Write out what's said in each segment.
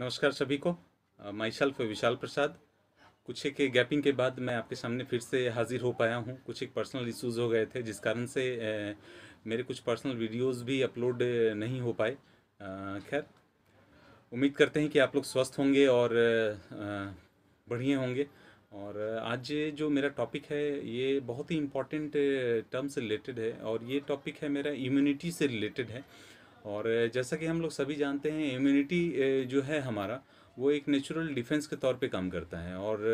नमस्कार सभी को माई सेल्फ विशाल प्रसाद कुछ एक गैपिंग के बाद मैं आपके सामने फिर से हाजिर हो पाया हूँ कुछ एक पर्सनल इश्यूज़ हो गए थे जिस कारण से ए, मेरे कुछ पर्सनल वीडियोस भी अपलोड नहीं हो पाए खैर उम्मीद करते हैं कि आप लोग स्वस्थ होंगे और बढ़िए होंगे और आज जो मेरा टॉपिक है ये बहुत ही इम्पॉर्टेंट टर्म से रिलेटेड है और ये टॉपिक है मेरा इम्यूनिटी से रिलेटेड है और जैसा कि हम लोग सभी जानते हैं इम्यूनिटी जो है हमारा वो एक नेचुरल डिफेंस के तौर पे काम करता है और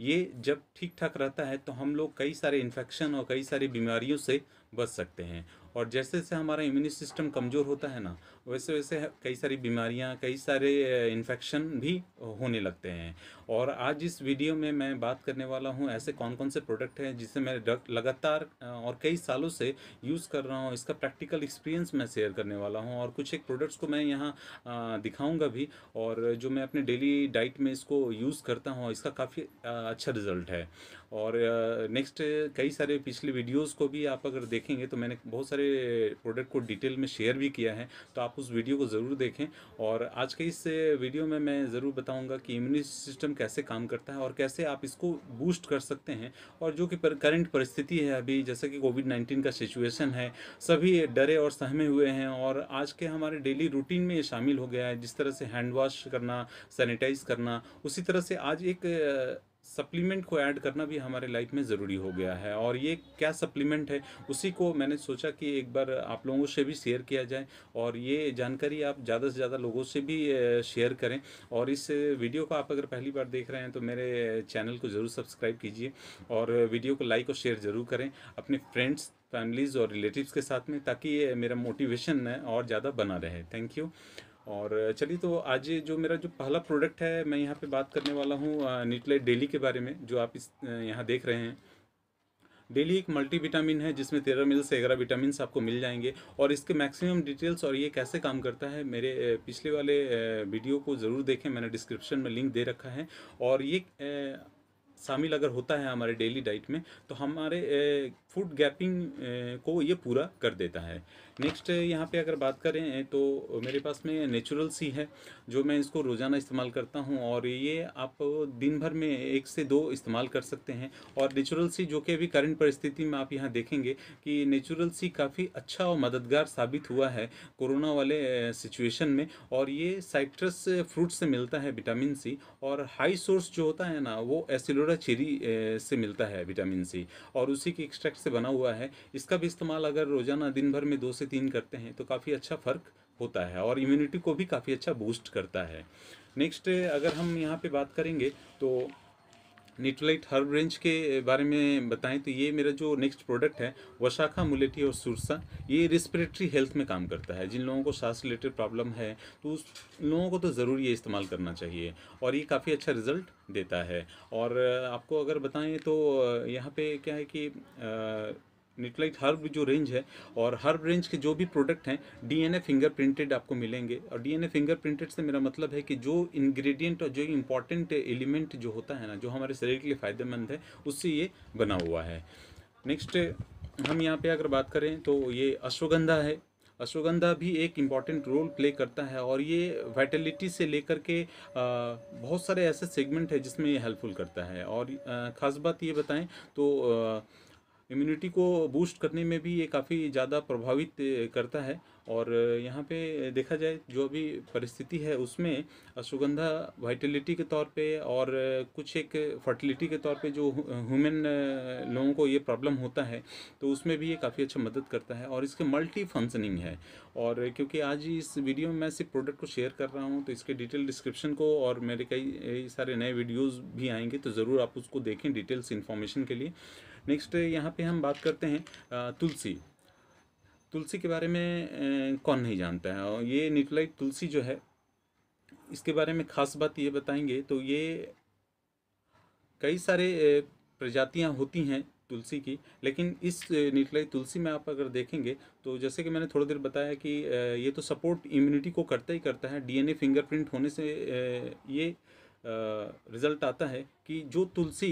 ये जब ठीक ठाक रहता है तो हम लोग कई सारे इन्फेक्शन और कई सारी बीमारियों से बच सकते हैं और जैसे जैसे हमारा इम्यून सिस्टम कमज़ोर होता है ना वैसे वैसे कई सारी बीमारियां कई सारे इन्फेक्शन भी होने लगते हैं और आज इस वीडियो में मैं बात करने वाला हूं ऐसे कौन कौन से प्रोडक्ट हैं जिसे मैं लगातार और कई सालों से यूज़ कर रहा हूं इसका प्रैक्टिकल एक्सपीरियंस मैं शेयर करने वाला हूँ और कुछ एक प्रोडक्ट्स को मैं यहाँ दिखाऊँगा भी और जो मैं अपने डेली डाइट में इसको यूज़ करता हूँ इसका काफ़ी अच्छा रिजल्ट है और नेक्स्ट कई सारे पिछले वीडियोस को भी आप अगर देखेंगे तो मैंने बहुत सारे प्रोडक्ट को डिटेल में शेयर भी किया है तो आप उस वीडियो को ज़रूर देखें और आज के इस वीडियो में मैं ज़रूर बताऊंगा कि इम्यूनिटी सिस्टम कैसे काम करता है और कैसे आप इसको बूस्ट कर सकते हैं और जो कि पर, करंट परिस्थिति है अभी जैसे कि कोविड नाइन्टीन का सिचुएसन है सभी डरे और सहमे हुए हैं और आज के हमारे डेली रूटीन में ये शामिल हो गया है जिस तरह से हैंड वॉश करना सैनिटाइज करना उसी तरह से आज एक सप्लीमेंट को ऐड करना भी हमारे लाइफ में ज़रूरी हो गया है और ये क्या सप्लीमेंट है उसी को मैंने सोचा कि एक बार आप लोगों से भी शेयर किया जाए और ये जानकारी आप ज़्यादा से ज़्यादा लोगों से भी शेयर करें और इस वीडियो को आप अगर पहली बार देख रहे हैं तो मेरे चैनल को ज़रूर सब्सक्राइब कीजिए और वीडियो को लाइक और शेयर ज़रूर करें अपने फ्रेंड्स फैमिलीज़ और रिलेटिव्स के साथ में ताकि मेरा मोटिवेशन और ज़्यादा बना रहे थैंक यू और चलिए तो आज जो मेरा जो पहला प्रोडक्ट है मैं यहाँ पे बात करने वाला हूँ नीटलाइट डेली के बारे में जो आप इस यहाँ देख रहे हैं डेली एक मल्टी विटामिन है जिसमें तेरह मिल से ग्यारह विटामिन आपको मिल जाएंगे और इसके मैक्सिमम डिटेल्स और ये कैसे काम करता है मेरे पिछले वाले वीडियो को ज़रूर देखें मैंने डिस्क्रिप्शन में लिंक दे रखा है और ये शामिल अगर होता है हमारे डेली डाइट में तो हमारे फूड गैपिंग को ये पूरा कर देता है नेक्स्ट यहाँ पे अगर बात करें तो मेरे पास में नेचुरल सी है जो मैं इसको रोज़ाना इस्तेमाल करता हूँ और ये आप दिन भर में एक से दो इस्तेमाल कर सकते हैं और नेचुरल सी जो कि अभी करंट परिस्थिति में आप यहाँ देखेंगे कि नेचुरल सी काफ़ी अच्छा और मददगार साबित हुआ है कोरोना वाले सिचुएशन में और ये साइट्रस फ्रूट से मिलता है विटामिन सी और हाई सोर्स जो होता है ना वो एसिलोरा चेरी से मिलता है विटामिन सी और उसी के एक्स्ट्रैक्ट से बना हुआ है इसका भी इस्तेमाल अगर रोज़ाना दिन भर में दो से तीन करते हैं तो काफ़ी अच्छा फ़र्क होता है और इम्यूनिटी को भी काफ़ी अच्छा बूस्ट करता है नेक्स्ट अगर हम यहाँ पे बात करेंगे तो न्यूट्रलाइट हर्ब रेंज के eh, बारे में बताएं तो ये मेरा जो नेक्स्ट प्रोडक्ट है वशाखा मुलेठी और सुरसा ये रिस्परेटरी हेल्थ में काम करता है जिन लोगों को सांस रिलेटेड प्रॉब्लम है तो उस लोगों को तो ज़रूर ये इस्तेमाल करना चाहिए और ये काफ़ी अच्छा रिजल्ट देता है और आपको अगर बताएं तो यहाँ पे क्या है कि आ, न्यूट्रलाइट हर्ब जो रेंज है और हर्ब रेंज के जो भी प्रोडक्ट हैं डीएनए फिंगर प्रिंटेड आपको मिलेंगे और डीएनए फिंगर प्रिंटेड से मेरा मतलब है कि जो इंग्रेडिएंट और जो इंपॉर्टेंट एलिमेंट जो होता है ना जो हमारे शरीर के लिए फ़ायदेमंद है उससे ये बना हुआ है नेक्स्ट हम यहाँ पे अगर बात करें तो ये अश्वगंधा है अश्वगंधा भी एक इम्पॉर्टेंट रोल प्ले करता है और ये वाइटलिटी से लेकर के बहुत सारे ऐसे सेगमेंट है जिसमें ये हेल्पफुल करता है और ख़ास बात ये बताएं तो इम्यूनिटी को बूस्ट करने में भी ये काफ़ी ज़्यादा प्रभावित करता है और यहाँ पे देखा जाए जो भी परिस्थिति है उसमें अश्वगंधा वाइटलिटी के तौर पे और कुछ एक फर्टिलिटी के तौर पे जो ह्यूमन लोगों को ये प्रॉब्लम होता है तो उसमें भी ये काफ़ी अच्छा मदद करता है और इसके मल्टी फंक्शनिंग है और क्योंकि आज इस वीडियो में मैं सिर्फ प्रोडक्ट को शेयर कर रहा हूँ तो इसके डिटेल डिस्क्रिप्शन को और मेरे कई सारे नए वीडियोज़ भी आएंगे तो ज़रूर आप उसको देखें डिटेल्स इन्फॉर्मेशन के लिए नेक्स्ट यहाँ पे हम बात करते हैं तुलसी तुलसी के बारे में कौन नहीं जानता है और ये न्यूट्रलाइट तुलसी जो है इसके बारे में खास बात ये बताएंगे तो ये कई सारे प्रजातियाँ होती हैं तुलसी की लेकिन इस न्यूट्रलाइट तुलसी में आप अगर देखेंगे तो जैसे कि मैंने थोड़ी देर बताया कि ये तो सपोर्ट इम्यूनिटी को करता ही करता है डीएनए फिंगरप्रिंट होने से ये रिज़ल्ट आता है कि जो तुलसी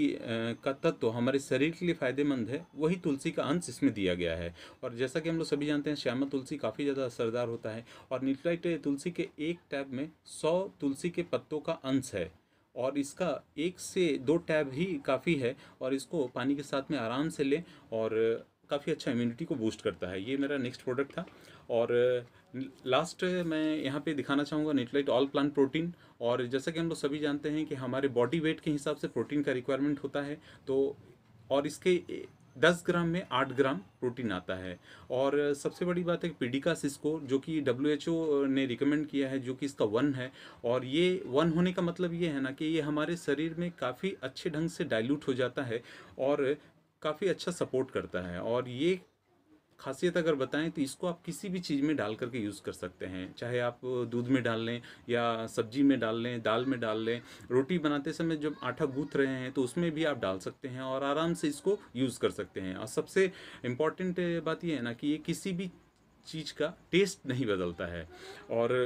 का तत्व हमारे शरीर के लिए फ़ायदेमंद है वही तुलसी का अंश इसमें दिया गया है और जैसा कि हम लोग सभी जानते हैं श्यामा तुलसी काफ़ी ज़्यादा असरदार होता है और नीटलाइट तुलसी के एक टैब में सौ तुलसी के पत्तों का अंश है और इसका एक से दो टैब ही काफ़ी है और इसको पानी के साथ में आराम से लें और काफ़ी अच्छा इम्यूनिटी को बूस्ट करता है ये मेरा नेक्स्ट प्रोडक्ट था और लास्ट uh, मैं यहाँ पे दिखाना चाहूँगा नेटलाइट ऑल प्लांट प्रोटीन और जैसा कि हम लोग सभी जानते हैं कि हमारे बॉडी वेट के हिसाब से प्रोटीन का रिक्वायरमेंट होता है तो और इसके दस ग्राम में आठ ग्राम प्रोटीन आता है और सबसे बड़ी बात है पीडिकास स्कोर जो कि डब्ल्यू uh, ने रिकमेंड किया है जो कि इसका वन है और ये वन होने का मतलब ये है ना कि ये हमारे शरीर में काफ़ी अच्छे ढंग से डाइल्यूट हो जाता है और काफ़ी अच्छा सपोर्ट करता है और ये खासियत अगर बताएं तो इसको आप किसी भी चीज़ में डाल करके यूज़ कर सकते हैं चाहे आप दूध में डाल लें या सब्जी में डाल लें दाल में डाल लें रोटी बनाते समय जब आटा गूँथ रहे हैं तो उसमें भी आप डाल सकते हैं और आराम से इसको यूज़ कर सकते हैं और सबसे इम्पॉर्टेंट बात यह है ना कि ये किसी भी चीज़ का टेस्ट नहीं बदलता है और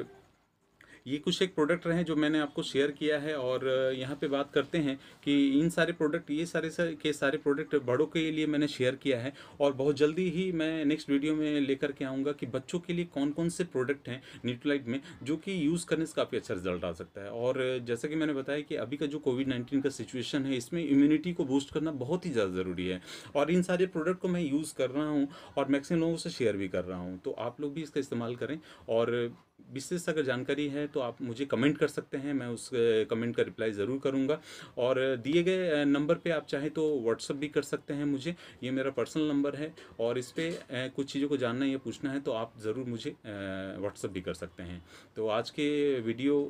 ये कुछ एक प्रोडक्ट रहे जो मैंने आपको शेयर किया है और यहाँ पे बात करते हैं कि इन सारे प्रोडक्ट ये सारे सारे के सारे प्रोडक्ट बड़ों के लिए मैंने शेयर किया है और बहुत जल्दी ही मैं नेक्स्ट वीडियो में लेकर के आऊँगा कि बच्चों के लिए कौन कौन से प्रोडक्ट हैं न्यूट्रोलाइट में जो कि यूज़ करने से काफ़ी अच्छा रिजल्ट आ सकता है और जैसा कि मैंने बताया कि अभी का जो कोविड नाइन्टीन का सिचुएशन है इसमें इम्यूनिटी को बूस्ट करना बहुत ही ज़्यादा ज़रूरी है और इन सारे प्रोडक्ट को मैं यूज़ कर रहा हूँ और मैक्सिमम लोगों से शेयर भी कर रहा हूँ तो आप लोग भी इसका इस्तेमाल करें और विशेष अगर जानकारी है तो आप मुझे कमेंट कर सकते हैं मैं उस कमेंट का रिप्लाई ज़रूर करूँगा और दिए गए नंबर पर आप चाहें तो व्हाट्सअप भी कर सकते हैं मुझे ये मेरा पर्सनल नंबर है और इस पर कुछ चीज़ों को जानना या पूछना है तो आप ज़रूर मुझे व्हाट्सअप भी कर सकते हैं तो आज के वीडियो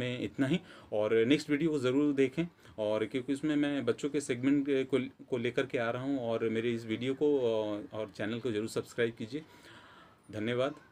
में इतना ही और नेक्स्ट वीडियो को ज़रूर देखें और क्योंकि इसमें मैं बच्चों के सेगमेंट को को लेकर के आ रहा हूँ और मेरे इस वीडियो को और चैनल को ज़रूर सब्सक्राइब कीजिए धन्यवाद